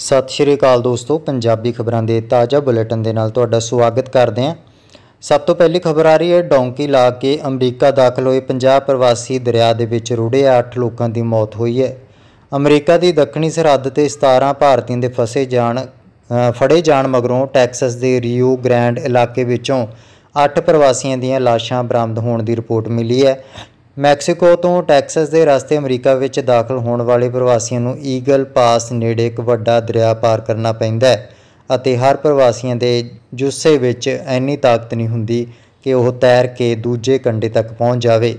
ਸਤਿ ਸ਼੍ਰੀ ਅਕਾਲ ਦੋਸਤੋ ਪੰਜਾਬੀ ਖਬਰਾਂ ਦੇ ਤਾਜ਼ਾ ਬੁਲੇਟਿਨ ਦੇ ਨਾਲ ਤੁਹਾਡਾ ਸਵਾਗਤ ਕਰਦੇ ਹਾਂ ਸਭ ਤੋਂ ਪਹਿਲੀ ਖਬਰ ਆ ਰਹੀ ਹੈ ਡੌਂਕੀ ਲਾ ਕੇ ਅਮਰੀਕਾ ਦਾਖਲ ਹੋਏ 50 ਪ੍ਰਵਾਸੀ ਦਰਿਆ ਦੇ ਵਿੱਚ ਰੁੜੇ 8 ਲੋਕਾਂ ਦੀ ਮੌਤ ਹੋਈ ਹੈ ਅਮਰੀਕਾ ਦੀ ਦੱਖਣੀ ਸਰਹੱਦ ਤੇ 17 ਭਾਰਤੀਆਂ ਦੇ ਫਸੇ ਜਾਣ ਫੜੇ ਜਾਣ ਮਗਰੋਂ ਟੈਕਸਸ ਦੇ ਰਿਓ ਗ੍ਰੈਂਡ ਇਲਾਕੇ ਵਿੱਚੋਂ 8 ਪ੍ਰਵਾਸੀਆਂ ਦੀਆਂ ਲਾਸ਼ਾਂ ਬਰਾਮਦ ਹੋਣ ਦੀ ਰਿਪੋਰਟ ਮਿਲੀ ਹੈ ਮੈਕਸੀਕੋ ਤੋਂ ਟੈਕਸਸ ਦੇ ਰਸਤੇ ਅਮਰੀਕਾ ਵਿੱਚ ਦਾਖਲ ਹੋਣ ਵਾਲੇ ਪ੍ਰਵਾਸੀਆਂ ਨੂੰ ਈਗਲ ਪਾਸ ਨੇੜੇ ਇੱਕ ਵੱਡਾ ਦਰਿਆ ਪਾਰ ਕਰਨਾ ਪੈਂਦਾ ਹੈ ਅਤੇ ਹਰ ਪ੍ਰਵਾਸੀਆਂ ਦੇ ਜੁੱਸੇ ਵਿੱਚ ਐਨੀ ਤਾਕਤ ਨਹੀਂ ਹੁੰਦੀ ਕਿ ਉਹ ਤੈਰ ਕੇ ਦੂਜੇ ਕੰਢੇ ਤੱਕ ਪਹੁੰਚ ਜਾਵੇ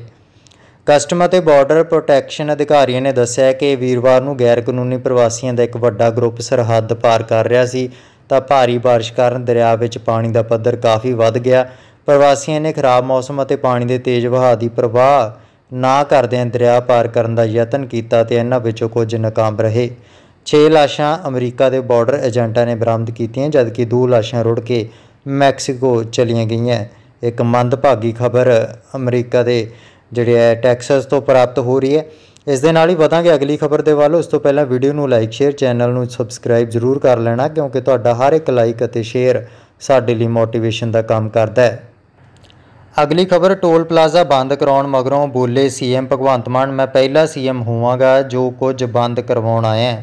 ਕਸਟਮ ਅਤੇ ਬਾਰਡਰ ਪ੍ਰੋਟੈਕਸ਼ਨ ਅਧਿਕਾਰੀਆਂ ਨੇ ਦੱਸਿਆ ਕਿ ਵੀਰਵਾਰ ਨੂੰ ਗੈਰ ਕਾਨੂੰਨੀ ਪ੍ਰਵਾਸੀਆਂ ਦਾ ਇੱਕ ਵੱਡਾ ਗਰੁੱਪ ਸਰਹੱਦ ਪਾਰ ਕਰ ਰਿਹਾ ਸੀ ਤਾਂ ਭਾਰੀ ਬਾਰਿਸ਼ ਕਾਰਨ ਦਰਿਆ ਵਿੱਚ ਪਾਣੀ ਦਾ ਪੱਧਰ ਕਾਫੀ ਵੱਧ ਗਿਆ ਪ੍ਰਵਾਸੀਆਂ ਨੇ ਖਰਾਬ ਮੌਸਮ ਅਤੇ ਪਾਣੀ ਦੇ ਤੇਜ਼ ਵਹਾਅ ਦੀ ਪ੍ਰਵਾਹ ਨਾ ਕਰਦਿਆਂ ਦਰਿਆ ਪਾਰ ਕਰਨ ਦਾ ਯਤਨ ਕੀਤਾ ਤੇ ਇਹਨਾਂ ਵਿੱਚੋਂ ਕੁਝ ਨਾਕਾਮ ਰਹੇ 6 ਲਾਸ਼ਾਂ ਅਮਰੀਕਾ ਦੇ ਬਾਰਡਰ ਏਜੰਟਾਂ ਨੇ ਬਰਾਮਦ ਕੀਤੀਆਂ ਜਦਕਿ 2 ਲਾਸ਼ਾਂ ਰੁੜ ਕੇ ਮੈਕਸੀਕੋ ਚਲੀਆਂ ਗਈਆਂ ਇੱਕ ਮੰਦਭਾਗੀ ਖਬਰ ਅਮਰੀਕਾ ਦੇ ਜਿਹੜੇ ਹੈ ਟੈਕਸਸ ਤੋਂ ਪ੍ਰਾਪਤ ਹੋ ਰਹੀ ਹੈ ਇਸ ਦੇ ਨਾਲ ਹੀ ਵਧਾਂਗੇ ਅਗਲੀ ਖਬਰ ਦੇ ਵੱਲ ਉਸ ਤੋਂ ਪਹਿਲਾਂ ਵੀਡੀਓ ਨੂੰ ਲਾਈਕ ਸ਼ੇਅਰ ਚੈਨਲ ਨੂੰ ਸਬਸਕ੍ਰਾਈਬ ਜ਼ਰੂਰ ਕਰ ਲੈਣਾ ਕਿਉਂਕਿ ਤੁਹਾਡਾ ਹਰ ਇੱਕ ਲਾਈਕ ਅਤੇ ਸ਼ੇਅਰ ਸਾਡੇ ਲਈ ਮੋਟੀਵੇਸ਼ਨ ਦਾ ਕੰਮ ਕਰਦਾ ਹੈ ਅਗਲੀ ਖਬਰ ਟੋਲ ਪਲਾਜ਼ਾ ਬੰਦ ਕਰਾਉਣ ਮਗਰੋਂ ਬੋਲੇ ਸੀਐਮ ਭਗਵੰਤ ਮਾਨ ਮੈਂ ਪਹਿਲਾ ਸੀਐਮ ਹੋਵਾਂਗਾ ਜੋ ਕੁਝ ਬੰਦ ਕਰਵਾਉਣ ਆਇਆ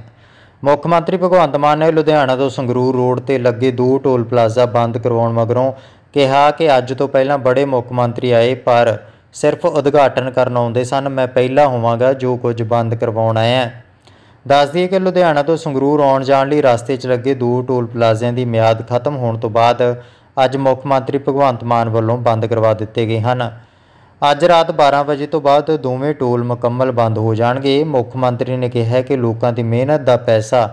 ਮੁੱਖ ਮੰਤਰੀ ਭਗਵੰਤ ਮਾਨ ਨੇ ਲੁਧਿਆਣਾ ਤੋਂ ਸੰਗਰੂਰ ਰੋਡ ਤੇ ਲੱਗੇ ਦੋ ਟੋਲ ਪਲਾਜ਼ਾ ਬੰਦ ਕਰਵਾਉਣ ਮਗਰੋਂ ਕਿਹਾ ਕਿ ਅੱਜ ਤੋਂ ਪਹਿਲਾਂ ਬੜੇ ਮੁੱਖ ਮੰਤਰੀ ਆਏ ਪਰ ਸਿਰਫ ਉਦਘਾਟਨ ਕਰਨ ਆਉਂਦੇ ਸਨ ਮੈਂ ਪਹਿਲਾ ਹੋਵਾਂਗਾ ਜੋ ਕੁਝ ਬੰਦ ਕਰਵਾਉਣ ਆਇਆ ਦੱਸ ਦਈਏ ਕਿ ਲੁਧਿਆਣਾ ਤੋਂ ਸੰਗਰੂਰ ਆਉਣ ਜਾਣ ਲਈ ਰਸਤੇ 'ਚ ਲੱਗੇ ਦੋ ਟੋਲ ਪਲਾਜ਼ਿਆਂ ਦੀ ਮਿਆਦ ਖਤਮ ਹੋਣ ਤੋਂ ਬਾਅਦ ਅੱਜ ਮੁੱਖ ਮੰਤਰੀ ਭਗਵੰਤ ਮਾਨ ਵੱਲੋਂ ਬੰਦ ਕਰਵਾ ਦਿੱਤੇ ਗਏ ਹਨ ਅੱਜ ਰਾਤ 12 ਵਜੇ ਤੋਂ ਬਾਅਦ ਦੋਵੇਂ ਟੋਲ ਮੁਕੰਮਲ ਬੰਦ ਹੋ ਜਾਣਗੇ ਮੁੱਖ ਮੰਤਰੀ ਨੇ ਕਿਹਾ ਕਿ ਲੋਕਾਂ ਦੀ ਮਿਹਨਤ ਦਾ ਪੈਸਾ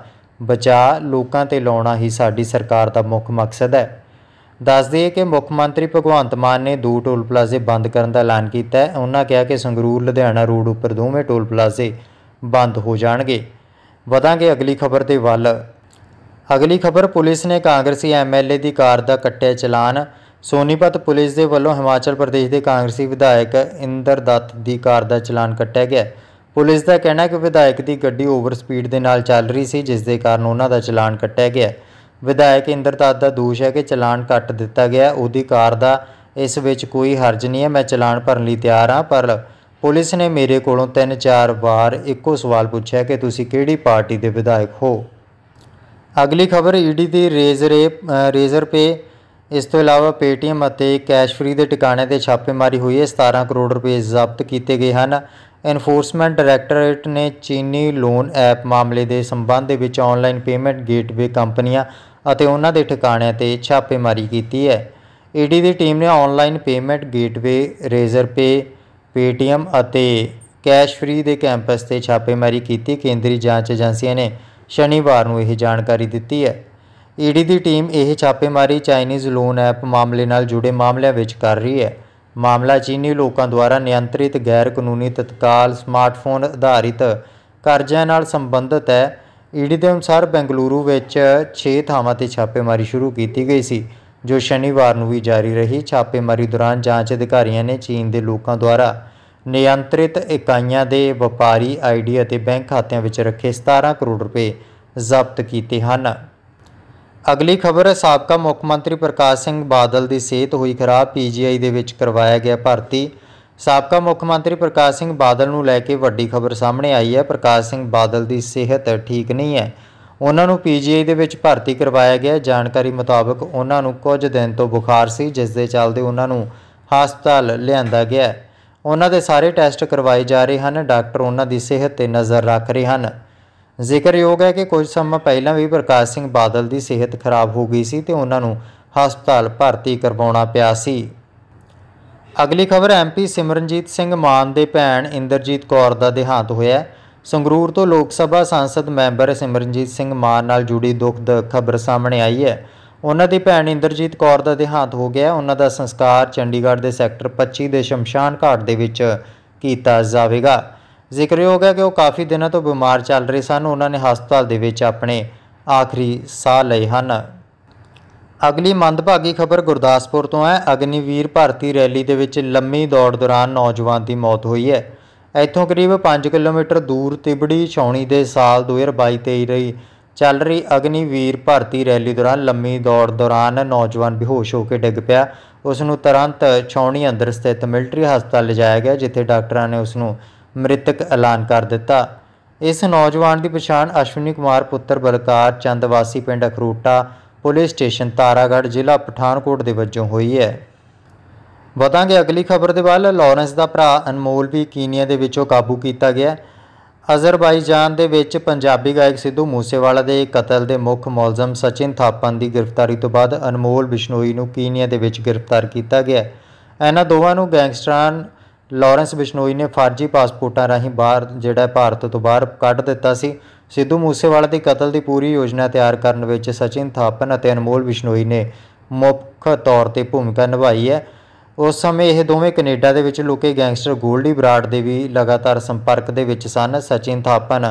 ਬਚਾ ਲੋਕਾਂ ਤੇ ਲਾਉਣਾ ਹੀ ਸਾਡੀ ਸਰਕਾਰ ਦਾ ਮੁੱਖ ਮਕਸਦ ਹੈ ਦੱਸ ਦਈਏ ਕਿ ਮੁੱਖ ਮੰਤਰੀ ਭਗਵੰਤ ਮਾਨ ਨੇ ਦੋ ਟੋਲ ਪਲਾਜ਼ੇ ਬੰਦ ਕਰਨ ਦਾ ਐਲਾਨ ਕੀਤਾ ਹੈ ਉਹਨਾਂ ਕਿਹਾ ਕਿ ਸੰਗਰੂਰ ਲੁਧਿਆਣਾ ਰੋਡ ਉੱਪਰ ਦੋਵੇਂ ਟੋਲ ਪਲਾਜ਼ੇ ਬੰਦ ਹੋ ਜਾਣਗੇ ਵਧਾਂਗੇ ਅਗਲੀ ਖਬਰ ਦੇ ਵੱਲ ਅਗਲੀ ਖਬਰ ਪੁਲਿਸ ਨੇ ਕਾਂਗਰਸੀ ਐਮਐਲਏ ਦੀ ਕਾਰ ਦਾ ਕੱਟਿਆ ਚਲਾਨ ਸੋਨੀਪਤ ਪੁਲਿਸ ਦੇ ਵੱਲੋਂ ਹਿਮਾਚਲ ਪ੍ਰਦੇਸ਼ ਦੇ ਕਾਂਗਰਸੀ ਵਿਧਾਇਕ ਇੰਦਰ ਦੱਤ ਦੀ ਕਾਰ ਦਾ ਚਲਾਨ ਕੱਟਿਆ ਗਿਆ ਪੁਲਿਸ ਦਾ ਕਹਿਣਾ ਹੈ ਕਿ ਵਿਧਾਇਕ ਦੀ ਗੱਡੀ ਓਵਰ ਸਪੀਡ ਦੇ ਨਾਲ ਚੱਲ ਰਹੀ ਸੀ ਜਿਸ ਦੇ ਕਾਰਨ ਉਹਨਾਂ ਦਾ ਚਲਾਨ ਕੱਟਿਆ ਗਿਆ ਵਿਧਾਇਕ ਇੰਦਰ ਦੱਤ ਦਾ ਦੋਸ਼ ਹੈ ਕਿ ਚਲਾਨ ਕੱਟ ਦਿੱਤਾ ਗਿਆ ਉਹਦੀ ਕਾਰ ਦਾ ਇਸ ਵਿੱਚ ਕੋਈ ਹਰਜ ਨਹੀਂ ਹੈ ਮੈਂ ਚਲਾਨ ਭਰਨ ਲਈ ਤਿਆਰ ਹਾਂ ਪਰ ਪੁਲਿਸ ਨੇ ਮੇਰੇ ਕੋਲੋਂ 3-4 ਵਾਰ ਇੱਕੋ ਸਵਾਲ ਪੁੱਛਿਆ ਕਿ ਤੁਸੀਂ ਕਿਹੜੀ ਪਾਰਟੀ ਦੇ ਵਿਧਾਇਕ ਹੋ ਅਗਲੀ ਖਬਰ ਈਡੀ ਦੀ ਰੇਜ਼ਰ ਰੇਜ਼ਰ ਪੇ ਇਸ ਤੋਂ ਇਲਾਵਾ ਪੇਟੀਐਮ ਅਤੇ ਕੈਸ਼ ਫਰੀ ਦੇ ਟਿਕਾਣੇ ਤੇ ਛਾਪੇਮਾਰੀ ਹੋਈ ਹੈ 17 ਕਰੋੜ ਰੁਪਏ ਜ਼ਬਤ ਕੀਤੇ ਗਏ ਹਨ ਐਨਫੋਰਸਮੈਂਟ ਡਾਇਰੈਕਟੋਰੇਟ ਨੇ ਚੀਨੀ ਲੋਨ ਐਪ ਮਾਮਲੇ ਦੇ ਸੰਬੰਧ ਦੇ ਵਿੱਚ ਆਨਲਾਈਨ ਪੇਮੈਂਟ ਗੇਟਵੇ ਕੰਪਨੀਆਂ ਅਤੇ ਉਹਨਾਂ ਦੇ ਟਿਕਾਣਿਆਂ ਤੇ ਛਾਪੇਮਾਰੀ ਕੀਤੀ ਹੈ ਈਡੀ ਦੀ ਟੀਮ ਨੇ online payment gateway Razorpay Paytm ਅਤੇ ਕੈਸ਼ ਫਰੀ ਦੇ ਕੈਂਪਸ ਤੇ ਛਾਪੇਮਾਰੀ ਕੀਤੀ ਕੇਂਦਰੀ ਜਾਂਚ ਏਜੰਸੀਆਂ ਨੇ ਸ਼ਨੀਵਾਰ ਨੂੰ ਇਹ ਜਾਣਕਾਰੀ ਦਿੱਤੀ ਹੈ ਈਡੀ ਦੀ ਟੀਮ ਇਹ ਛਾਪੇਮਾਰੀ ਚਾਈਨੀਜ਼ ਲੋਨ ਐਪ ਮਾਮਲੇ ਨਾਲ ਜੁੜੇ ਮਾਮਲਿਆਂ ਵਿੱਚ ਕਰ ਰਹੀ ਹੈ ਮਾਮਲਾ ਚੀਨੀ ਲੋਕਾਂ ਦੁਆਰਾ ਨਿਯੰਤਰਿਤ ਗੈਰ ਕਾਨੂੰਨੀ ਤਤਕਾਲ ਸਮਾਰਟਫੋਨ ਆਧਾਰਿਤ ਕਰਜ਼ਿਆਂ ਨਾਲ ਸੰਬੰਧਿਤ ਹੈ ਈਡੀ ਦੇ ਅਨੁਸਾਰ ਬੈਂਗਲੁਰੂ ਵਿੱਚ 6 ਥਾਵਾਂ ਤੇ ਛਾਪੇਮਾਰੀ ਸ਼ੁਰੂ ਕੀਤੀ ਗਈ ਸੀ ਜੋ ਸ਼ਨੀਵਾਰ ਨੂੰ ਵੀ ਜਾਰੀ ਰਹੀ ਛਾਪੇਮਾਰੀ ਦੌਰਾਨ ਜਾਂਚ ਅਧਿਕਾਰੀਆਂ ਨੇ ਚੀਨ ਦੇ ਲੋਕਾਂ ਦੁਆਰਾ ਨਿਯੰਤਰਿਤ ਇਕਾਈਆਂ ਦੇ ਵਪਾਰੀ ਆਈਡੀ ਅਤੇ ਬੈਂਕ ਖਾਤਿਆਂ ਵਿੱਚ ਰੱਖੇ 17 ਕਰੋੜ ਰੁਪਏ ਜ਼ਬਤ ਕੀਤੇ ਹਨ ਅਗਲੀ ਖਬਰ ਹੈ ਸਾਬਕਾ ਮੁੱਖ ਮੰਤਰੀ ਪ੍ਰਕਾਸ਼ ਸਿੰਘ ਬਾਦਲ ਦੀ ਸਿਹਤ ਹੋਈ ਖਰਾਬ ਪੀਜੀਆਈ ਦੇ ਵਿੱਚ ਕਰਵਾਇਆ ਗਿਆ ਭਰਤੀ ਸਾਬਕਾ ਮੁੱਖ ਮੰਤਰੀ ਪ੍ਰਕਾਸ਼ ਸਿੰਘ ਬਾਦਲ ਨੂੰ ਲੈ ਕੇ ਵੱਡੀ ਖਬਰ ਸਾਹਮਣੇ ਆਈ ਹੈ ਪ੍ਰਕਾਸ਼ ਸਿੰਘ ਬਾਦਲ ਦੀ ਸਿਹਤ ਠੀਕ ਨਹੀਂ ਹੈ ਉਹਨਾਂ ਨੂੰ ਪੀਜੀਆਈ ਦੇ ਵਿੱਚ ਭਰਤੀ ਕਰਵਾਇਆ ਗਿਆ ਜਾਣਕਾਰੀ ਮੁਤਾਬਕ ਉਹਨਾਂ ਨੂੰ ਕੁਝ ਦਿਨ ਤੋਂ ਬੁਖਾਰ ਸੀ ਜਿਸ ਦੇ ਚੱਲਦੇ ਉਹਨਾਂ ਨੂੰ ਹਸਪਤਾਲ ਲਿਆਂਦਾ ਗਿਆ ਉਹਨਾਂ ਦੇ ਸਾਰੇ ਟੈਸਟ ਕਰਵਾਏ ਜਾ ਰਹੇ ਹਨ ਡਾਕਟਰ ਉਹਨਾਂ ਦੀ ਸਿਹਤ ਤੇ ਨਜ਼ਰ ਰੱਖ ਰਹੇ ਹਨ ਜ਼ਿਕਰਯੋਗ ਹੈ ਕਿ ਕੁਝ ਸਮਾਂ ਪਹਿਲਾਂ ਵੀ ਪ੍ਰਕਾਸ਼ ਸਿੰਘ ਬਾਦਲ ਦੀ ਸਿਹਤ ਖਰਾਬ ਹੋ ਗਈ ਸੀ ਤੇ ਉਹਨਾਂ ਨੂੰ ਹਸਪਤਾਲ ਭਰਤੀ ਕਰਵਾਉਣਾ ਪਿਆ ਸੀ ਅਗਲੀ ਖਬਰ ਐਮਪੀ ਸਿਮਰਨਜੀਤ ਸਿੰਘ ਮਾਨ ਦੇ ਭੈਣ ਇੰਦਰਜੀਤ ਕੌਰ ਦਾ ਦੇਹਾਂਤ ਹੋਇਆ ਸੰਗਰੂਰ ਤੋਂ ਲੋਕ ਸਭਾ ਸੰਸਦ ਮੈਂਬਰ ਸਿਮਰਨਜੀਤ ਸਿੰਘ ਮਾਨ ਨਾਲ ਜੁੜੀ ਦੁਖਦ ਖਬਰ ਸਾਹਮਣੇ ਆਈ ਹੈ ਉਹਨਾਂ ਦੀ ਭੈਣ ਇੰਦਰਜੀਤ ਕੌਰ ਦਾ ਦੇਹਾਂਤ ਹੋ ਗਿਆ ਉਹਨਾਂ ਦਾ ਸੰਸਕਾਰ ਚੰਡੀਗੜ੍ਹ ਦੇ ਸੈਕਟਰ 25 ਦੇ ਸ਼ਮਸ਼ਾਨ ਘਾਟ ਦੇ ਵਿੱਚ ਕੀਤਾ ਜਾਵੇਗਾ ਜ਼ਿਕਰਯੋਗ ਹੈ ਕਿ ਉਹ ਕਾਫੀ ਦਿਨਾਂ ਤੋਂ ਬਿਮਾਰ ਚੱਲ ਰਹੇ ਸਨ ਉਹਨਾਂ ਨੇ ਹਸਪਤਾਲ ਦੇ ਵਿੱਚ ਆਪਣੇ ਆਖਰੀ ਸਾਹ ਲਏ ਹਨ ਅਗਲੀ ਮੰਦਭਾਗੀ ਖਬਰ ਗੁਰਦਾਸਪੁਰ ਤੋਂ ਹੈ ਅਗਨੀਵੀਰ ਭਾਰਤੀ ਰੈਲੀ ਦੇ ਵਿੱਚ ਲੰਮੀ ਦੌੜ ਦੌਰਾਨ ਨੌਜਵਾਨ ਦੀ ਮੌਤ ਹੋਈ ਹੈ ਇੱਥੋਂ ਕਰੀਬ 5 ਕਿਲੋਮੀਟਰ ਦੂਰ ਤਿਬੜੀ ਛੌਣੀ ਦੇ ਸਾਲ 2022-23 ਰਹੀ ਚੱਲ ਰਹੀ ਅਗਨੀਵੀਰ ਭਾਰਤੀ ਰੈਲੀ ਦੌਰਾਨ ਲੰਮੀ ਦੌੜ ਦੌਰਾਨ ਨੌਜਵਾਨ ਬੇਹੋਸ਼ ਹੋ ਕੇ ਡਿੱਗ ਪਿਆ ਉਸ ਨੂੰ ਤੁਰੰਤ ਛੌਣੀ ਅੰਦਰ ਸਥਿਤ ਮਿਲਟਰੀ ਹਸਪਤਾਲ ਲਿਜਾਇਆ ਗਿਆ ਜਿੱਥੇ ਡਾਕਟਰਾਂ ਨੇ ਉਸ ਨੂੰ ਮ੍ਰਿਤਕ ਐਲਾਨ ਕਰ ਦਿੱਤਾ ਇਸ ਨੌਜਵਾਨ ਦੀ ਪਛਾਣ ਅਸ਼ਵਨੀ ਕੁਮਾਰ ਪੁੱਤਰ ਬਲਕਾਰ ਚੰਦ ਵਾਸੀ ਪਿੰਡ ਅਖਰੂਟਾ ਪੁਲਿਸ ਸਟੇਸ਼ਨ ਤਾਰਾਗੜ ਜ਼ਿਲ੍ਹਾ ਪਠਾਨਕੋਟ ਦੇ ਵੱਜੋਂ ਹੋਈ ਹੈ ਵਧਾਂਗੇ ਅਗਲੀ ਖਬਰ ਦੇ ਵੱਲ ਲਾਰੈਂਸ ਦਾ ਭਰਾ ਅਨਮੋਲ ਵੀ ਕੀਨੀਆ ਦੇ ਵਿੱਚੋਂ ਕਾਬੂ ਕੀਤਾ ਗਿਆ ਹੈ ਅਜ਼ਰਬਾਈਜਾਨ ਦੇ ਵਿੱਚ ਪੰਜਾਬੀ ਗਾਇਕ ਸਿੱਧੂ ਮੂਸੇਵਾਲਾ ਦੇ ਕਤਲ ਦੇ ਮੁੱਖ ਮੌਲਜ਼ਮ ਸਚਿਨ ਥਾਪਨ ਦੀ ਗ੍ਰਿਫਤਾਰੀ ਤੋਂ ਬਾਅਦ ਅਨਮੋਲ ਬਿਸ਼ਨੋਈ ਨੂੰ ਕੀਨੀਆ ਦੇ ਵਿੱਚ ਗ੍ਰਿਫਤਾਰ ਕੀਤਾ ਗਿਆ ਇਹਨਾਂ ਦੋਵਾਂ ਨੂੰ ਗੈਂਗਸਟਰਾਂ ਲਾਰੈਂਸ ਬਿਸ਼ਨੋਈ ਨੇ ਫਰਜ਼ੀ ਪਾਸਪੋਰਟਾਂ ਰਾਹੀਂ ਬਾਹਰ ਜਿਹੜਾ ਭਾਰਤ ਤੋਂ ਬਾਹਰ ਕੱਢ ਦਿੱਤਾ ਸੀ ਸਿੱਧੂ ਮੂਸੇਵਾਲਾ ਦੇ ਕਤਲ ਦੀ ਪੂਰੀ ਯੋਜਨਾ ਤਿਆਰ ਕਰਨ ਵਿੱਚ ਸਚਿਨ ਥਾਪਨ ਅਤੇ ਅਨਮੋਲ ਬਿਸ਼ਨੋਈ ਨੇ ਮੁੱਖ ਤੌਰ ਤੇ ਭੂਮਿਕਾ ਨਿਭਾਈ ਹੈ ਉਸ ਸਮੇਂ ਇਹ ਦੋਵੇਂ ਕੈਨੇਡਾ ਦੇ ਵਿੱਚ ਲੁਕੇ ਗੈਂਗਸਟਰ ਗੋਲਡੀ ਬਰਾਡ ਦੇ ਵੀ ਲਗਾਤਾਰ ਸੰਪਰਕ ਦੇ ਵਿੱਚ ਸਨ ਸਚਿਨ ਥਾਪਨ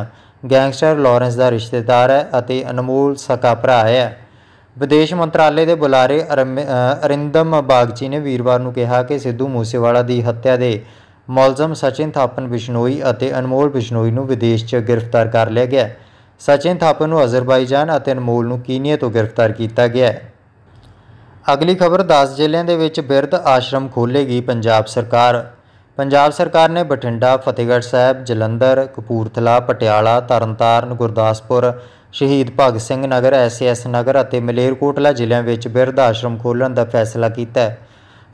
ਗੈਂਗਸਟਰ ਲਾਰੈਂਸ ਦਾ ਰਿਸ਼ਤੇਦਾਰ ਹੈ ਅਤੇ ਅਨਮੋਲ ਸਕਾ ਭਰਾ ਹੈ ਵਿਦੇਸ਼ ਮੰਤਰਾਲੇ ਦੇ ਬੁਲਾਰੇ ਅਰਿੰਦਮ ਬਾਗਚੀ ਨੇ ਵੀਰਵਾਰ ਨੂੰ ਕਿਹਾ ਕਿ ਸਿੱਧੂ ਮੂਸੇਵਾਲਾ ਦੀ ਹੱਤਿਆ ਦੇ ਮੌਲਜ਼ਮ ਸਚਿਨ ਥਾਪਨ ਬਿਸ਼ਨੋਈ ਅਤੇ ਅਨਮੋਲ ਬਿਸ਼ਨੋਈ ਨੂੰ ਵਿਦੇਸ਼ 'ਚ ਗ੍ਰਿਫਤਾਰ ਕਰ ਲਿਆ ਗਿਆ ਸਚਿਨ ਥਾਪਨ ਨੂੰ ਅਜ਼ਰਬਾਈਜਾਨ ਅਤੇ ਅਨਮੋਲ ਨੂੰ ਕੀਨੀਆ ਤੋਂ ਗ੍ਰਿਫਤਾਰ ਕੀਤਾ ਗਿਆ ਹੈ ਅਗਲੀ ਖਬਰ 10 ਜ਼ਿਲ੍ਹਿਆਂ ਦੇ ਵਿੱਚ ਬਿਰਧ ਆਸ਼ਰਮ ਖੋਲੇਗੀ ਪੰਜਾਬ ਸਰਕਾਰ ਪੰਜਾਬ ਸਰਕਾਰ ਨੇ ਬਠਿੰਡਾ ਫਤਿਹਗੜ੍ਹ ਸਾਹਿਬ ਜਲੰਧਰ ਕਪੂਰਥਲਾ ਪਟਿਆਲਾ ਤਰਨਤਾਰਨ ਗੁਰਦਾਸਪੁਰ ਸ਼ਹੀਦ ਭਗਤ ਸਿੰਘ ਨਗਰ ਐਸਐਸ ਨਗਰ ਅਤੇ ਮਲੇਰਕੋਟਲਾ ਜ਼ਿਲ੍ਹਿਆਂ ਵਿੱਚ ਬਿਰਧ ਆਸ਼ਰਮ ਖੋਲਣ ਦਾ ਫੈਸਲਾ ਕੀਤਾ ਹੈ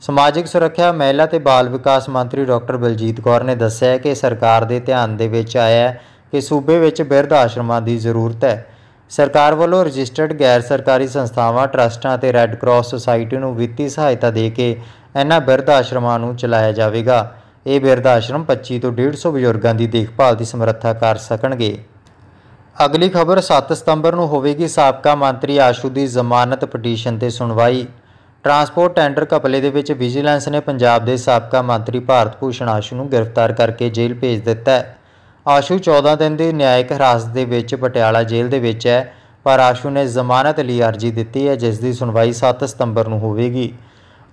ਸਮਾਜਿਕ ਸੁਰੱਖਿਆ ਮਹਿਲਾ ਤੇ ਬਾਲ ਵਿਕਾਸ ਮੰਤਰੀ ਡਾਕਟਰ ਬਲਜੀਤ ਕੌਰ ਨੇ ਦੱਸਿਆ ਕਿ ਸਰਕਾਰ ਦੇ ਧਿਆਨ ਦੇ ਵਿੱਚ ਆਇਆ ਹੈ ਕਿ ਸੂਬੇ ਵਿੱਚ ਬਿਰਧ ਆਸ਼ਰਮਾਂ ਦੀ ਜ਼ਰੂਰਤ ਹੈ ਸਰਕਾਰ ਵੱਲੋਂ ਰਜਿਸਟਰਡ ਗੈਰ ਸਰਕਾਰੀ ਸੰਸਥਾਵਾਂ ਟਰਸਟਾਂ ਅਤੇ ਰੈੱਡ ਕਰਾਸ ਸੁਸਾਇਟੀ ਨੂੰ ਵਿੱਤੀ ਸਹਾਇਤਾ ਦੇ ਕੇ ਇਹਨਾਂ ਬਿਰਧ ਆਸ਼ਰਮਾਂ ਨੂੰ ਚਲਾਇਆ ਜਾਵੇਗਾ ਇਹ ਬਿਰਧ ਆਸ਼ਰਮ 25 ਤੋਂ 150 ਬਜ਼ੁਰਗਾਂ ਦੀ ਦੇਖਭਾਲ ਦੀ ਸਮਰੱਥਾ ਕਰ ਸਕਣਗੇ ਅਗਲੀ ਖਬਰ 7 ਸਤੰਬਰ ਨੂੰ ਹੋਵੇਗੀ ਸਾਬਕਾ ਮੰਤਰੀ ਆਸ਼ੂ ਦੀ ਜ਼ਮਾਨਤ ਪਟੀਸ਼ਨ ਤੇ ਸੁਣਵਾਈ ਟਰਾਂਸਪੋਰਟ ਟੈਂਡਰ ਕਪਲੇ ਦੇ ਵਿੱਚ ਵਿਜੀਲੈਂਸ ਨੇ ਪੰਜਾਬ ਦੇ ਸਾਬਕਾ ਮੰਤਰੀ ਭਾਰਤ ਭੂਸ਼ਣ ਆਸ਼ੂ ਨੂੰ ਗ੍ਰਿਫਤਾਰ ਕਰਕੇ ਜੇਲ੍ਹ ਭੇਜ ਦਿੱਤਾ ਹੈ ਆਸ਼ੂ 14 ਦਿਨ ਦੀ ਨਿਆਇਕ ਹਿਰਾਸਤ ਦੇ ਵਿੱਚ ਪਟਿਆਲਾ ਜੇਲ੍ਹ ਦੇ ਵਿੱਚ ਹੈ ਪਰ ਆਸ਼ੂ ਨੇ ਜ਼ਮਾਨਤ ਲਈ ਅਰਜ਼ੀ ਦਿੱਤੀ ਹੈ ਜਿਸ ਦੀ ਸੁਣਵਾਈ 7 ਸਤੰਬਰ ਨੂੰ ਹੋਵੇਗੀ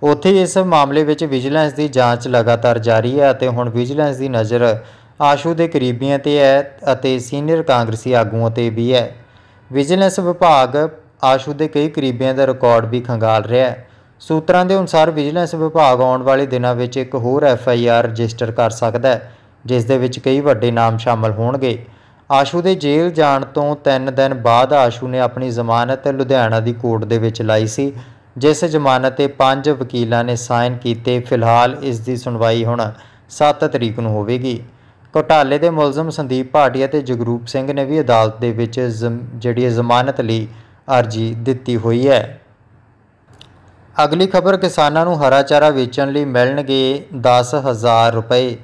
ਉੱਥੇ ਇਸ ਮਾਮਲੇ ਵਿੱਚ ਵਿਜੀਲੈਂਸ ਦੀ ਜਾਂਚ ਲਗਾਤਾਰ ਜਾਰੀ ਹੈ ਅਤੇ ਹੁਣ ਵਿਜੀਲੈਂਸ ਦੀ ਨਜ਼ਰ ਆਸ਼ੂ ਦੇ ਕਰੀਬੀਆਂ ਤੇ ਹੈ ਅਤੇ ਸੀਨੀਅਰ ਕਾਂਗਰਸੀ ਆਗੂਆਂ ਤੇ ਵੀ ਹੈ ਵਿਜੀਲੈਂਸ ਵਿਭਾਗ ਆਸ਼ੂ ਦੇ ਕਈ ਕਰੀਬੀਆਂ ਦਾ ਰਿਕਾਰਡ ਵੀ ਖੰਗਾਲ ਰਿਹਾ ਹੈ ਸੂਤਰਾਂ ਦੇ ਅਨੁਸਾਰ ਵਿਜੀਲੈਂਸ ਵਿਭਾਗ ਆਉਣ ਵਾਲੇ ਦਿਨਾਂ ਵਿੱਚ ਇੱਕ ਹੋਰ ਐਫ ਆਈ ਆਰ ਰਜਿਸਟਰ ਕਰ ਸਕਦਾ ਹੈ ਜਿਸ ਦੇ ਵਿੱਚ ਕਈ ਵੱਡੇ ਨਾਮ ਸ਼ਾਮਲ ਹੋਣਗੇ ਆਸ਼ੂ ਦੇ ਜੇਲ੍ਹ ਜਾਣ ਤੋਂ 3 ਦਿਨ ਬਾਅਦ ਆਸ਼ੂ ਨੇ ਆਪਣੀ ਜ਼ਮਾਨਤ ਲੁਧਿਆਣਾ ਦੀ ਕੋਰਟ ਦੇ ਵਿੱਚ ਲਾਈ ਸੀ ਜਿਸ ਜ਼ਮਾਨਤ ਤੇ 5 ਵਕੀਲਾਂ ਨੇ ਸਾਈਨ ਕੀਤੇ ਫਿਲਹਾਲ ਇਸ ਦੀ ਸੁਣਵਾਈ ਹੁਣ 7 ਤਰੀਕ ਨੂੰ ਹੋਵੇਗੀ ਘੋਟਾਲੇ ਦੇ ਮੁਲਜ਼ਮ ਸੰਦੀਪ ਭਾਟੀਆ ਤੇ ਜਗਰੂਪ ਸਿੰਘ ਨੇ ਵੀ ਅਦਾਲਤ ਦੇ ਵਿੱਚ ਜਿਹੜੀ ਜ਼ਮਾਨਤ ਲਈ ਅਰਜੀ ਦਿੱਤੀ ਹੋਈ ਹੈ ਅਗਲੀ ਖਬਰ ਕਿਸਾਨਾਂ ਨੂੰ ਹਰਾ ਚਾਰਾ ਵੇਚਣ ਲਈ ਮਿਲਣਗੇ 10000 ਰੁਪਏ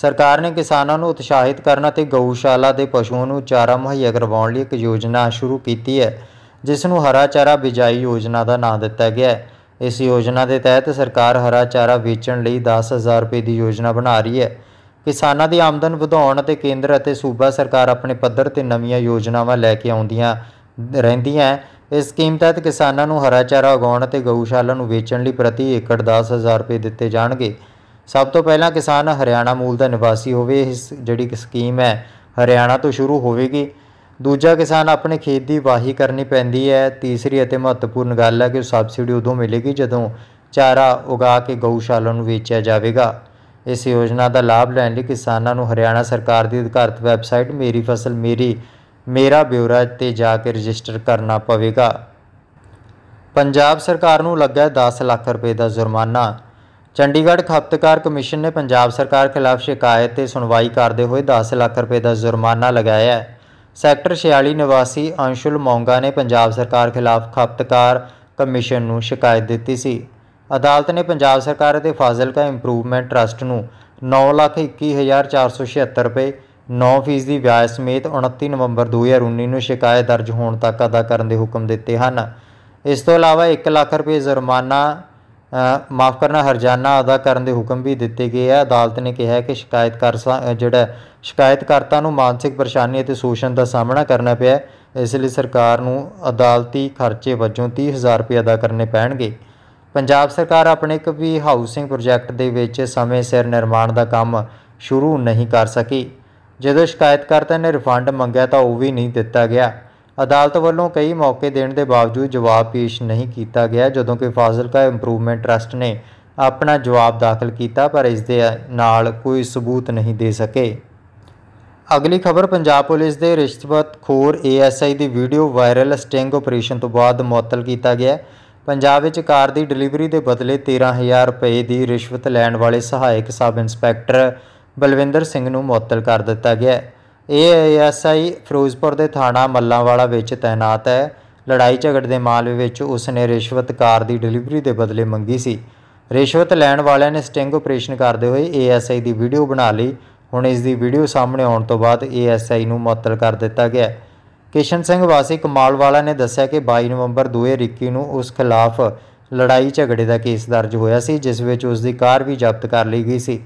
ਸਰਕਾਰ ਨੇ ਕਿਸਾਨਾਂ ਨੂੰ ਉਤਸ਼ਾਹਿਤ ਕਰਨ ਅਤੇ ਗਊਸ਼ਾਲਾ ਦੇ ਪਸ਼ੂਆਂ ਨੂੰ ਚਾਰਾ ਮੁਹੱਈਆ ਕਰਵਾਉਣ ਲਈ ਇੱਕ ਯੋਜਨਾ ਸ਼ੁਰੂ ਕੀਤੀ ਹੈ ਜਿਸ ਨੂੰ ਹਰਾ ਚਾਰਾ ਬਿਜਾਈ ਯੋਜਨਾ ਦਾ ਨਾਮ ਦਿੱਤਾ ਗਿਆ ਹੈ ਇਸ ਯੋਜਨਾ ਦੇ ਤਹਿਤ ਸਰਕਾਰ ਹਰਾ ਚਾਰਾ ਵੇਚਣ ਲਈ 10000 ਰੁਪਏ ਦੀ ਯੋਜਨਾ ਬਣਾ ਰਹੀ ਹੈ ਕਿਸਾਨਾਂ ਦੀ ਆਮਦਨ ਵਧਾਉਣ ਅਤੇ ਕੇਂਦਰ ਅਤੇ ਸੂਬਾ ਸਰਕਾਰ ਆਪਣੇ ਪੱਧਰ ਤੇ ਨਵੀਆਂ ਯੋਜਨਾਵਾਂ ਲੈ ਕੇ ਆਉਂਦੀਆਂ ਰਹਿੰਦੀਆਂ ਇਸ ਸਕੀਮ ਤਹਿਤ ਕਿਸਾਨਾਂ ਨੂੰ ਹਰਾ ਚਾਰਾ ਉਗਾਉਣ ਅਤੇ ਗਊਸ਼ਾਲਾ ਨੂੰ ਵੇਚਣ ਲਈ ਪ੍ਰਤੀ ਏਕੜ 10000 ਰੁਪਏ ਦਿੱਤੇ ਜਾਣਗੇ ਸਭ ਤੋਂ ਪਹਿਲਾਂ ਕਿਸਾਨ ਹਰਿਆਣਾ ਮੂਲ ਦਾ ਨਿਵਾਸੀ ਹੋਵੇ ਇਸ ਜਿਹੜੀ ਸਕੀਮ ਹੈ ਹਰਿਆਣਾ ਤੋਂ ਸ਼ੁਰੂ ਹੋਵੇਗੀ ਦੂਜਾ ਕਿਸਾਨ ਆਪਣੇ ਖੇਤ ਦੀ ਵਾਹੀ ਕਰਨੀ ਪੈਂਦੀ ਹੈ ਤੀਸਰੀ ਅਤੇ ਮਹੱਤਵਪੂਰਨ ਗੱਲ ਹੈ ਕਿ ਸਬਸਿਡੀ ਉਦੋਂ ਮਿਲੇਗੀ ਜਦੋਂ ਚਾਰਾ ਉਗਾ ਕੇ ਗਊਸ਼ਾਲਾ ਨੂੰ ਵੇਚਿਆ ਜਾਵੇਗਾ ਇਸ ਯੋਜਨਾ ਦਾ ਲਾਭ ਲੈਣ ਲਈ ਕਿਸਾਨਾਂ ਨੂੰ ਹਰਿਆਣਾ ਸਰਕਾਰ ਦੀ ਅਧਿਕਾਰਤ ਵੈਬਸਾਈਟ ਮੇਰੀ ਫਸਲ ਮੇਰੀ ਮੇਰਾ ਬਿਊਰਾ ਤੇ ਜਾ ਕੇ ਰਜਿਸਟਰ ਕਰਨਾ ਪਵੇਗਾ ਪੰਜਾਬ ਸਰਕਾਰ ਨੂੰ ਲੱਗਾ 10 ਲੱਖ ਰੁਪਏ ਦਾ ਜੁਰਮਾਨਾ ਚੰਡੀਗੜ੍ਹ ਖਪਤਕਾਰ ਕਮਿਸ਼ਨ ਨੇ ਪੰਜਾਬ ਸਰਕਾਰ ਖਿਲਾਫ ਸ਼ਿਕਾਇਤ ਤੇ ਸੁਣਵਾਈ ਕਰਦੇ ਹੋਏ 10 ਲੱਖ ਰੁਪਏ ਦਾ ਜੁਰਮਾਨਾ ਲਗਾਇਆ ਹੈ ਸੈਕਟਰ 46 ਨਿਵਾਸੀ ਅੰਸ਼ੁਲ ਮੌਂਗਾ ਨੇ ਪੰਜਾਬ ਸਰਕਾਰ ਖਿਲਾਫ ਖਪਤਕਾਰ ਕਮਿਸ਼ਨ ਨੂੰ ਸ਼ਿਕਾਇਤ ਦਿੱਤੀ ਸੀ ਅਦਾਲਤ ਨੇ ਪੰਜਾਬ ਸਰਕਾਰ ਅਤੇ ਫਾਜ਼ਿਲਕਾ ਇੰਪਰੂਵਮੈਂਟ ਟਰਸਟ ਨੂੰ 921476 ਰੁਪਏ 9% ਦੀ ਵਿਆਜ ਸਮੇਤ 29 ਨਵੰਬਰ 2019 ਨੂੰ ਸ਼ਿਕਾਇਤ ਦਰਜ ਹੋਣ ਤੱਕ ਅਦਾ ਕਰਨ ਦੇ ਹੁਕਮ ਦਿੱਤੇ ਹਨ ਇਸ ਤੋਂ ਇਲਾਵਾ 1 ਲੱਖ ਰੁਪਏ ਜੁਰਮਾਨਾ ਮਾਫ ਕਰਨਾ ਹਰਜਾਨਾ ਅਦਾ ਕਰਨ ਦੇ ਹੁਕਮ ਵੀ ਦਿੱਤੇ ਗਏ ਆ ਅਦਾਲਤ ਨੇ ਕਿਹਾ ਕਿ ਕਰ ਜਿਹੜਾ ਸ਼ਿਕਾਇਤਕਰਤਾ ਨੂੰ ਮਾਨਸਿਕ ਪਰੇਸ਼ਾਨੀ ਅਤੇ ਸ਼ੋਸ਼ਣ ਦਾ ਸਾਹਮਣਾ ਕਰਨਾ ਪਿਆ ਇਸ ਲਈ ਸਰਕਾਰ ਨੂੰ ਅਦਾਲਤੀ ਖਰਚੇ ਵਜੋਂ 30000 ਰੁਪਏ ਅਦਾ ਕਰਨੇ ਪੈਣਗੇ ਪੰਜਾਬ ਸਰਕਾਰ ਆਪਣੇ ਇੱਕ ਵੀ ਹਾਊਸਿੰਗ ਪ੍ਰੋਜੈਕਟ ਦੇ ਵਿੱਚ ਸਮੇਂ ਸਿਰ ਨਿਰਮਾਣ ਦਾ ਕੰਮ ਸ਼ੁਰੂ ਨਹੀਂ ਕਰ ਸਕੀ ਜਦੋਂ ਸ਼ਿਕਾਇਤਕਰਤਾ ਨੇ ਰਿਫੰਡ ਮੰਗਿਆ ਤਾਂ ਉਹ ਵੀ ਨਹੀਂ ਦਿੱਤਾ ਗਿਆ ਅਦਾਲਤ ਵੱਲੋਂ ਕਈ ਮੌਕੇ ਦੇਣ ਦੇ ਬਾਵਜੂਦ ਜਵਾਬ ਪੇਸ਼ ਨਹੀਂ ਕੀਤਾ ਗਿਆ ਜਦੋਂ ਕਿ ਫਾਜ਼ਿਲਕਾ ਇੰਪਰੂਵਮੈਂਟ ਟਰਸਟ ਨੇ ਆਪਣਾ ਜਵਾਬ ਦਾਖਲ ਕੀਤਾ ਪਰ ਇਸ ਦੇ ਨਾਲ ਕੋਈ ਸਬੂਤ ਨਹੀਂ ਦੇ ਸਕੇ ਅਗਲੀ ਖਬਰ ਪੰਜਾਬ ਪੁਲਿਸ ਦੇ ਰਿਸ਼ਵਤਖੋਰ ਏਐਸਆਈ ਦੀ ਵੀਡੀਓ ਵਾਇਰਲ ਸਟਿੰਗ ਆਪਰੇਸ਼ਨ ਤੋਂ ਬਾਅਦ ਮੌਤਲ ਕੀਤਾ ਗਿਆ ਪੰਜਾਬ ਵਿੱਚ ਕਾਰ ਦੀ ਡਿਲੀਵਰੀ ਦੇ ਬਦਲੇ 13000 ਰੁਪਏ ਦੀ ਰਿਸ਼ਵਤ ਲੈਣ ਵਾਲੇ ਸਹਾਇਕ ਸਬ ਇੰਸਪੈਕਟਰ ਬਲਵਿੰਦਰ ਸਿੰਘ ਨੂੰ ਮੌਤਲ ਕਰ ਦਿੱਤਾ ਗਿਆ ਹੈ ਇਹ ਐਸਆਈ ਫਿਰੋਜ਼ਪੁਰ ਦੇ ਥਾਣਾ ਮੱਲਾਂਵਾਲਾ ਵਿੱਚ ਤਾਇਨਾਤ ਹੈ ਲੜਾਈ ਝਗੜ ਦੇ ਮਾਮਲੇ ਵਿੱਚ ਉਸ ਨੇ ਰਿਸ਼ਵਤਕਾਰ ਦੀ ਡਿਲੀਵਰੀ ਦੇ ਬਦਲੇ ਮੰਗੀ ਸੀ ਰਿਸ਼ਵਤ ਲੈਣ ਵਾਲਿਆਂ ਨੇ ਸਟਿੰਗ ਆਪਰੇਸ਼ਨ ਕਰਦੇ ਹੋਏ ਏਐਸਆਈ ਦੀ ਵੀਡੀਓ ਬਣਾ ਲਈ ਹੁਣ ਇਸ ਦੀ ਵੀਡੀਓ ਸਾਹਮਣੇ ਆਉਣ ਤੋਂ ਬਾਅਦ ਏਐਸਆਈ ਨੂੰ ਮੁਅੱਤਲ ਕਰ ਦਿੱਤਾ ਗਿਆ ਕਿਸ਼ਨ ਸਿੰਘ ਵਾਸੀ ਕਮਾਲਵਾਲਾ ਨੇ ਦੱਸਿਆ ਕਿ 22 ਨਵੰਬਰ 2021 ਨੂੰ ਉਸ ਖਿਲਾਫ ਲੜਾਈ ਝਗੜੇ ਦਾ ਕੇਸ ਦਰਜ ਹੋਇਆ ਸੀ ਜਿਸ ਵਿੱਚ ਉਸ ਦੀ ਕਾਰ ਵੀ ਜ਼ਬਤ ਕਰ ਲਈ ਗਈ ਸੀ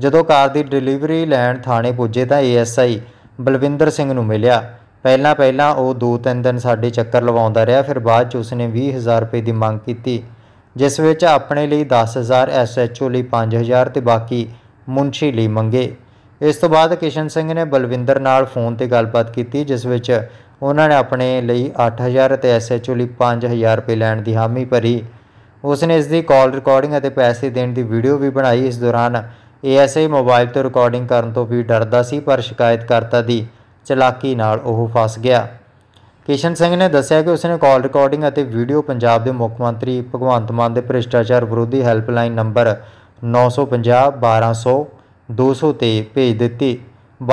ਜਦੋਂ ਕਾਰ ਦੀ ਡਿਲੀਵਰੀ ਲੈਣ ਥਾਣੇ ਪੁੱਜੇ ਤਾਂ ਏਐਸਆਈ ਬਲਵਿੰਦਰ ਸਿੰਘ ਨੂੰ ਮਿਲਿਆ ਪਹਿਲਾਂ ਪਹਿਲਾਂ ਉਹ 2-3 ਦਿਨ ਸਾਡੇ ਚੱਕਰ ਲਵਾਉਂਦਾ ਰਿਹਾ ਫਿਰ ਬਾਅਦ 'ਚ ਉਸਨੇ 20000 ਰੁਪਏ ਦੀ ਮੰਗ ਕੀਤੀ ਜਿਸ ਵਿੱਚ ਆਪਣੇ ਲਈ 10000 ਐਸਐਚਓ ਲਈ 5000 ਤੇ ਬਾਕੀ ਮੁੰਸ਼ੀ ਲਈ ਮੰਗੇ ਇਸ ਤੋਂ ਬਾਅਦ ਕਿਸ਼ਨ ਸਿੰਘ ਨੇ ਬਲਵਿੰਦਰ ਨਾਲ ਫੋਨ ਤੇ ਗੱਲਬਾਤ ਕੀਤੀ ਜਿਸ ਵਿੱਚ ਉਹਨਾਂ ਨੇ ਆਪਣੇ ਲਈ 8000 ਤੇ ਐਸਐਚਓ ਲਈ 5000 ਰੁਪਏ ਲੈਣ ਦੀ ਹਾਮੀ ਭਰੀ ਉਸਨੇ ਇਸ ਦੀ ਕਾਲ ਰਿਕਾਰਡਿੰਗ ਅਤੇ ਪੈਸੇ ਦੇਣ ਦੀ ਵੀਡੀਓ ਵੀ ਬਣਾਈ ਇਸ ਦੌਰਾਨ ਏਐਸਆਈ ਮੋਬਾਈਲ ਤੋਂ ਰਿਕਾਰਡਿੰਗ ਕਰਨ ਤੋਂ ਵੀ ਡਰਦਾ ਸੀ ਪਰ ਸ਼ਿਕਾਇਤਕਰਤਾ ਦੀ ਚਲਾਕੀ ਨਾਲ ਉਹ ਫਸ ਗਿਆ ਕਿਸ਼ਨ ਸਿੰਘ ਨੇ ਦੱਸਿਆ ਕਿ ਉਸਨੇ ਕਾਲ ਰਿਕਾਰਡਿੰਗ ਅਤੇ ਵੀਡੀਓ ਪੰਜਾਬ ਦੇ ਮੁੱਖ ਮੰਤਰੀ ਭਗਵੰਤ ਮਾਨ ਦੇ ਭ੍ਰਿਸ਼ਟਾਚਾਰ ਵਿਰੋਧੀ ਹੈਲਪਲਾਈਨ ਨੰਬਰ 950 1200 200 ਤੇ ਭੇਜ ਦਿੱਤੀ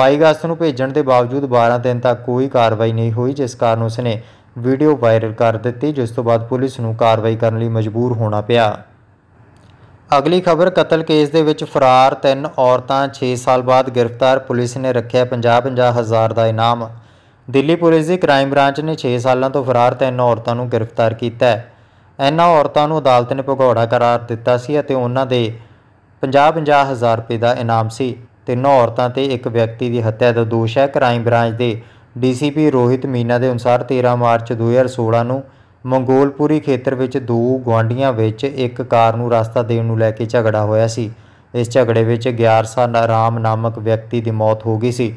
22 ਅਗਸਤ ਨੂੰ ਭੇਜਣ ਦੇ ਬਾਵਜੂਦ 12 ਦਿਨ ਤੱਕ ਕੋਈ ਕਾਰਵਾਈ ਨਹੀਂ ਹੋਈ ਜਿਸ ਕਾਰਨ ਉਸਨੇ ਵੀਡੀਓ ਵਾਇਰਲ ਕਰ ਦਿੱਤੀ ਜਿਸ ਤੋਂ ਬਾਅਦ ਪੁਲਿਸ ਨੂੰ ਕਾਰਵਾਈ ਕਰਨ ਲਈ ਮਜਬੂਰ ਹੋਣਾ ਪਿਆ ਅਗਲੀ ਖਬਰ ਕਤਲ ਕੇਸ ਦੇ ਵਿੱਚ ਫਰਾਰ ਤਿੰਨ ਔਰਤਾਂ 6 ਸਾਲ ਬਾਅਦ ਗ੍ਰਿਫਤਾਰ ਪੁਲਿਸ ਨੇ ਰੱਖਿਆ 50-50 ਹਜ਼ਾਰ ਦਾ ਇਨਾਮ ਦਿੱਲੀ ਪੁਲਿਸ ਦੀ ਕ੍ਰਾਈਮ ਬ੍ਰਾਂਚ ਨੇ 6 ਸਾਲਾਂ ਤੋਂ ਫਰਾਰ ਤਿੰਨ ਔਰਤਾਂ ਨੂੰ ਗ੍ਰਿਫਤਾਰ ਕੀਤਾ ਹੈ ਇਹਨਾਂ ਔਰਤਾਂ ਨੂੰ ਅਦਾਲਤ ਨੇ ਭਗੌੜਾ ਕਰਾਰ ਦਿੱਤਾ ਸੀ ਅਤੇ ਉਹਨਾਂ ਦੇ 50-50 ਹਜ਼ਾਰ ਰੁਪਏ ਦਾ ਇਨਾਮ ਸੀ ਤਿੰਨੋਂ ਔਰਤਾਂ ਤੇ ਇੱਕ ਵਿਅਕਤੀ ਦੀ ਹੱਤਿਆ ਦਾ ਦੋਸ਼ ਹੈ ਕ੍ਰਾਈਮ ਬ੍ਰਾਂਚ ਦੇ ਡੀਸੀਪੀ ਰੋਹਿਤ ਮੀਨਾ ਦੇ ਅਨੁਸਾਰ 13 ਮਾਰਚ 2016 ਨੂੰ ਮੰਗੋਲਪੁਰੀ ਖੇਤਰ ਵਿੱਚ ਦੋ ਗਵਾਂਡੀਆਂ ਵਿੱਚ ਇੱਕ ਕਾਰ ਨੂੰ ਰਸਤਾ ਦੇਣ ਨੂੰ ਲੈ ਕੇ ਝਗੜਾ ਹੋਇਆ ਸੀ ਇਸ ਝਗੜੇ ਵਿੱਚ 11 ਸਾਲਾ ਰਾਮ ਨਾਮਕ ਵਿਅਕਤੀ ਦੀ ਮੌਤ ਹੋ ਗਈ ਸੀ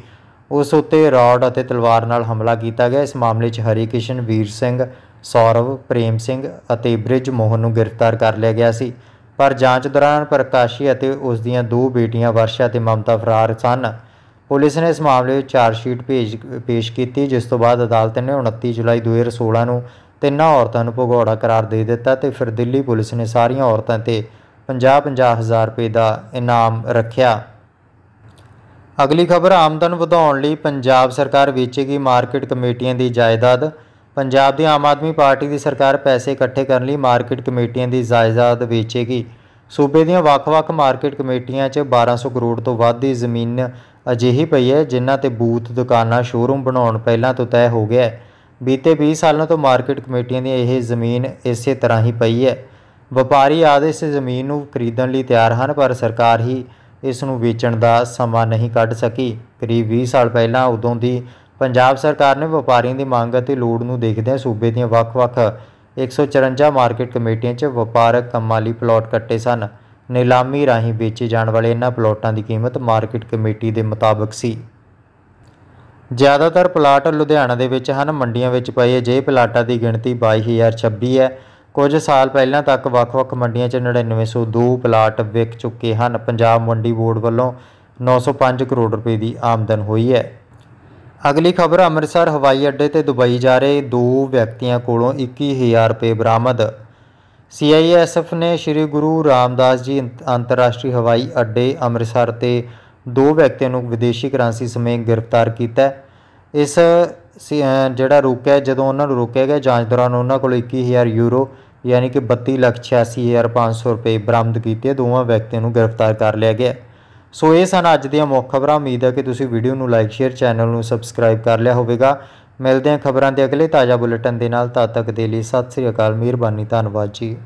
ਉਸ ਉੱਤੇ ਰੌਡ ਅਤੇ ਤਲਵਾਰ ਨਾਲ ਹਮਲਾ ਕੀਤਾ ਗਿਆ ਇਸ ਮਾਮਲੇ 'ਚ ਹਰੀਕ੍ਰਿਸ਼ਨ ਵੀਰ ਸਿੰਘ ਸੌਰਵ ਪ੍ਰੇਮ ਸਿੰਘ ਅਤੇ ਬ੍ਰਿਜ ਮੋਹਨ ਨੂੰ ਗ੍ਰਿਫਤਾਰ ਕਰ ਲਿਆ ਗਿਆ ਸੀ ਪਰ ਜਾਂਚ ਦੌਰਾਨ ਪ੍ਰਕਾਸ਼ੀ ਅਤੇ ਉਸ ਦੀਆਂ ਦੋ ਬੇਟੀਆਂ ਵਰਸ਼ਾ ਤੇ ਮਮਤਾ ਫਰਾਰ ਸਨ ਪੁਲਿਸ ਨੇ ਇਸ ਮਾਮਲੇ ਵਿੱਚ ਚਾਰਜ ਸ਼ੀਟ ਪੇਸ਼ ਕੀਤੀ ਜਿਸ ਤੋਂ ਬਾਅਦ ਅਦਾਲਤ ਨੇ 29 ਜੁਲਾਈ 2016 ਨੂੰ ਤਿੰਨਾਂ ਔਰਤਾਂ ਨੂੰ ਭਗੌੜਾ ਕਰਾਰ ਦੇ ਦਿੱਤਾ ਤੇ ਫਿਰ ਦਿੱਲੀ ਪੁਲਿਸ ਨੇ ਸਾਰੀਆਂ ਔਰਤਾਂ ਤੇ 50-50 ਹਜ਼ਾਰ ਰੁਪਏ ਦਾ ਇਨਾਮ ਰੱਖਿਆ ਅਗਲੀ ਖਬਰ ਆਮਦਨ ਵਧਾਉਣ ਲਈ ਪੰਜਾਬ ਸਰਕਾਰ ਵੇਚੇਗੀ ਮਾਰਕੀਟ ਕਮੇਟੀਆਂ ਦੀ ਜਾਇਦਾਦ ਪੰਜਾਬ ਦੀ ਆਮ ਆਦਮੀ ਪਾਰਟੀ ਦੀ ਸਰਕਾਰ ਪੈਸੇ ਇਕੱਠੇ ਕਰਨ ਲਈ ਮਾਰਕੀਟ ਕਮੇਟੀਆਂ ਦੀ ਜਾਇਦਾਦ ਵੇਚੇਗੀ ਸੂਬੇ ਦੀਆਂ ਵੱਖ-ਵੱਖ ਮਾਰਕੀਟ ਕਮੇਟੀਆਂ 'ਚ 1200 ਕਰੋੜ ਤੋਂ ਵੱਧ ਦੀ ਜ਼ਮੀਨ ਅਜਿਹੀ ਪਈ ਹੈ ਜਿਨ੍ਹਾਂ ਤੇ ਬੂਥ ਦੁਕਾਨਾਂ ਸ਼ੋਰੂਮ ਬਣਾਉਣ ਪਹਿਲਾਂ ਤੋਂ ਤੈਅ ਹੋ ਗਿਆ ਹੈ ਬੀਤੇ 20 ਸਾਲਾਂ ਤੋਂ ਮਾਰਕੀਟ ਕਮੇਟੀਆਂ ਦੀ ਇਹ ਜ਼ਮੀਨ ਇਸੇ ਤਰ੍ਹਾਂ ਹੀ ਪਈ ਹੈ ਵਪਾਰੀ ਆਦ ਇਸ ਜ਼ਮੀਨ ਨੂੰ ਖਰੀਦਣ ਲਈ ਤਿਆਰ ਹਨ ਪਰ ਸਰਕਾਰ ਹੀ ਇਸ ਨੂੰ ਵੇਚਣ ਦਾ ਸਮਾਂ ਨਹੀਂ ਕੱਢ ਸਕੀ ਕਰੀਬ 20 ਸਾਲ ਪਹਿਲਾਂ ਉਦੋਂ ਦੀ ਪੰਜਾਬ ਸਰਕਾਰ ਨੇ ਵਪਾਰੀਆਂ ਦੀ ਮੰਗ ਅਤੇ ਲੋੜ ਨੂੰ ਦੇਖਦਿਆਂ ਸੂਬੇ ਦੀਆਂ ਵੱਖ-ਵੱਖ 154 ਮਾਰਕੀਟ ਕਮੇਟੀਆਂ 'ਚ ਵਪਾਰਕ ਕੰਮਾਂ ਲਈ ਪਲਾਟ ਕੱਟੇ ਸਨ ਨਿਲਾਮੀ ਰਾਹੀਂ ਵੇਚੇ ਜਾਣ ਵਾਲੇ ਇਹਨਾਂ ਪਲਾਟਾਂ ਦੀ ਕੀਮਤ ਮਾਰਕੀਟ ਕਮੇਟੀ ਦੇ ਮੁਤਾਬਕ ਸੀ ਜ਼ਿਆਦਾਤਰ ਪਲਾਟ ਲੁਧਿਆਣਾ ਦੇ ਵਿੱਚ ਹਨ ਮੰਡੀਆਂ ਵਿੱਚ ਪਏ ਜੇ ਪਲਾਟਾਂ ਦੀ ਗਿਣਤੀ 22026 ਹੈ ਕੁਝ ਸਾਲ ਪਹਿਲਾਂ ਤੱਕ ਵੱਖ-ਵੱਖ ਮੰਡੀਆਂ 'ਚ 9902 ਪਲਾਟ ਵਿਕ ਚੁੱਕੇ ਹਨ ਪੰਜਾਬ ਮੰਡੀ ਬੋਰਡ ਵੱਲੋਂ 905 ਕਰੋੜ ਰੁਪਏ ਦੀ ਆਮਦਨ ਹੋਈ ਹੈ ਅਗਲੀ ਖਬਰ ਅੰਮ੍ਰਿਤਸਰ ਹਵਾਈ ਅੱਡੇ ਤੇ ਦੁਬਈ ਜਾ ਰਹੇ ਦੋ ਵਿਅਕਤੀਆਂ ਕੋਲੋਂ 21000 ਰੁਪਏ ਬਰਾਮਦ ਸੀਆਈਐਸਐਫ ਨੇ ਸ੍ਰੀ ਗੁਰੂ ਰਾਮਦਾਸ ਜੀ ਅੰਤਰਰਾਸ਼ਟਰੀ ਹਵਾਈ ਅੱਡੇ ਅੰਮ੍ਰਿਤਸਰ ਤੇ ਦੋ ਵਿਅਕਤੀਆਂ ਨੂੰ ਵਿਦੇਸ਼ੀ ਕਰੰਸੀ ਸਮੇਤ ਗ੍ਰਿਫਤਾਰ ਕੀਤਾ ਇਸ ਜਿਹੜਾ ਰੋਕਿਆ ਜਦੋਂ ਉਹਨਾਂ ਨੂੰ ਰੋਕਿਆ ਗਿਆ ਜਾਂਚ ਦੌਰਾਨ ਉਹਨਾਂ ਕੋਲ 21000 ਯੂਰੋ ਯਾਨੀ ਕਿ 32 ਲੱਖ 86500 ਰੁਪਏ ਬਰਾਮਦ ਕੀਤੇ ਦੋਵਾਂ ਵਿਅਕਤੀਆਂ ਨੂੰ ਗ੍ਰਿਫਤਾਰ ਕਰ ਲਿਆ ਗਿਆ ਸੋ ਇਹ ਸਨ ਅੱਜ ਦੀਆਂ ਮੁੱਖ ਖਬਰਾਂ ਉਮੀਦ ਹੈ ਕਿ ਤੁਸੀਂ ਵੀਡੀਓ ਨੂੰ ਲਾਈਕ ਸ਼ੇਅਰ ਚੈਨਲ ਨੂੰ ਸਬਸਕ੍ਰਾਈਬ ਕਰ ਲਿਆ ਹੋਵੇਗਾ ਮਿਲਦੇ ਹਾਂ ਖਬਰਾਂ ਦੇ ਅਗਲੇ ਤਾਜ਼ਾ ਬੁਲੇਟਿਨ ਦੇ ਨਾਲ ਤਦ ਤੱਕ ਦੇ ਲਈ ਸਤਿ ਸ੍ਰੀ ਅਕਾਲ ਮਿਹਰਬਾਨੀ ਧੰਨਵਾਦ ਜੀ